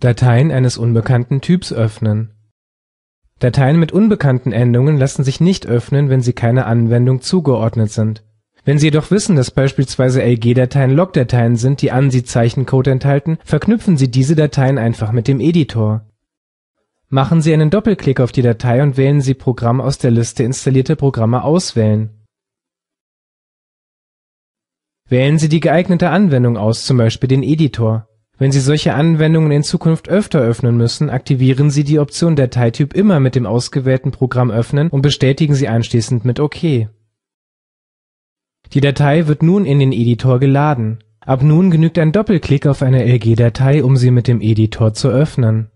Dateien eines unbekannten Typs öffnen Dateien mit unbekannten Endungen lassen sich nicht öffnen, wenn sie keiner Anwendung zugeordnet sind. Wenn Sie jedoch wissen, dass beispielsweise LG-Dateien Log-Dateien sind, die ANSI-Zeichencode enthalten, verknüpfen Sie diese Dateien einfach mit dem Editor. Machen Sie einen Doppelklick auf die Datei und wählen Sie Programm aus der Liste installierter Programme auswählen. Wählen Sie die geeignete Anwendung aus, zum Beispiel den Editor wenn Sie solche Anwendungen in Zukunft öfter öffnen müssen, aktivieren Sie die Option Dateityp immer mit dem ausgewählten Programm Öffnen und bestätigen sie anschließend mit OK. Die Datei wird nun in den Editor geladen. Ab nun genügt ein Doppelklick auf eine LG-Datei, um sie mit dem Editor zu öffnen